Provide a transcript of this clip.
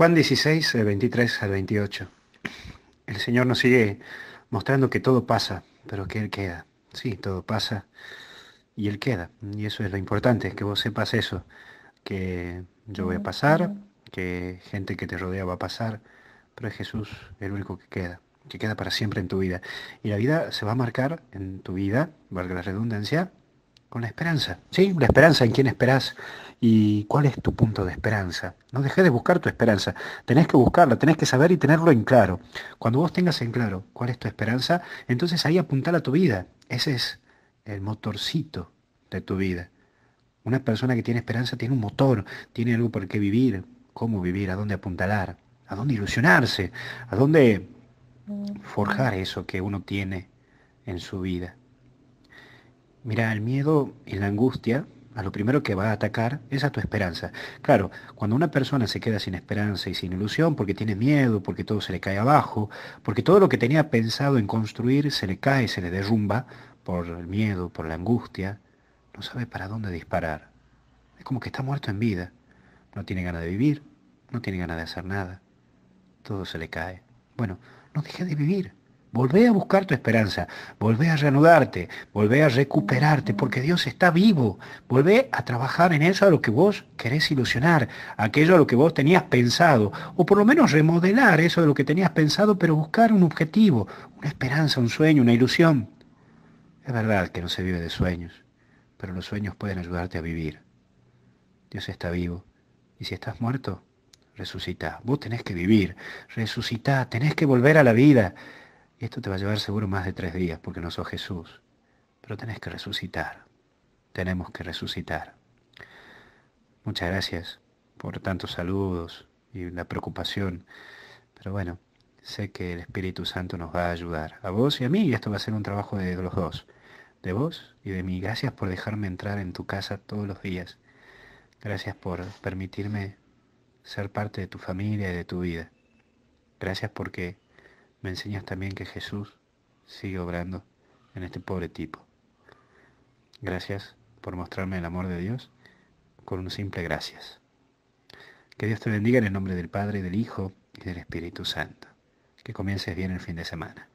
Juan 16, 23 al 28. El Señor nos sigue mostrando que todo pasa, pero que Él queda. Sí, todo pasa y Él queda. Y eso es lo importante, que vos sepas eso, que yo voy a pasar, que gente que te rodea va a pasar, pero es Jesús el único que queda, que queda para siempre en tu vida. Y la vida se va a marcar en tu vida, valga la redundancia, con la esperanza, ¿sí? La esperanza en quién esperas y cuál es tu punto de esperanza. No dejes de buscar tu esperanza, tenés que buscarla, tenés que saber y tenerlo en claro. Cuando vos tengas en claro cuál es tu esperanza, entonces ahí apuntala tu vida. Ese es el motorcito de tu vida. Una persona que tiene esperanza tiene un motor, tiene algo por qué vivir, cómo vivir, a dónde apuntalar, a dónde ilusionarse, a dónde forjar eso que uno tiene en su vida. Mira, el miedo y la angustia, a lo primero que va a atacar es a tu esperanza. Claro, cuando una persona se queda sin esperanza y sin ilusión porque tiene miedo, porque todo se le cae abajo, porque todo lo que tenía pensado en construir se le cae, se le derrumba por el miedo, por la angustia, no sabe para dónde disparar. Es como que está muerto en vida. No tiene ganas de vivir, no tiene ganas de hacer nada. Todo se le cae. Bueno, no deja de vivir. Volvé a buscar tu esperanza, volvé a reanudarte, volvé a recuperarte, porque Dios está vivo. Volvé a trabajar en eso a lo que vos querés ilusionar, aquello a lo que vos tenías pensado, o por lo menos remodelar eso de lo que tenías pensado, pero buscar un objetivo, una esperanza, un sueño, una ilusión. Es verdad que no se vive de sueños, pero los sueños pueden ayudarte a vivir. Dios está vivo, y si estás muerto, resucita. Vos tenés que vivir, resucita, tenés que volver a la vida. Esto te va a llevar seguro más de tres días porque no sos Jesús. Pero tenés que resucitar. Tenemos que resucitar. Muchas gracias por tantos saludos y la preocupación. Pero bueno, sé que el Espíritu Santo nos va a ayudar. A vos y a mí. Y esto va a ser un trabajo de los dos. De vos y de mí. Gracias por dejarme entrar en tu casa todos los días. Gracias por permitirme ser parte de tu familia y de tu vida. Gracias porque me enseñas también que Jesús sigue obrando en este pobre tipo. Gracias por mostrarme el amor de Dios con un simple gracias. Que Dios te bendiga en el nombre del Padre, del Hijo y del Espíritu Santo. Que comiences bien el fin de semana.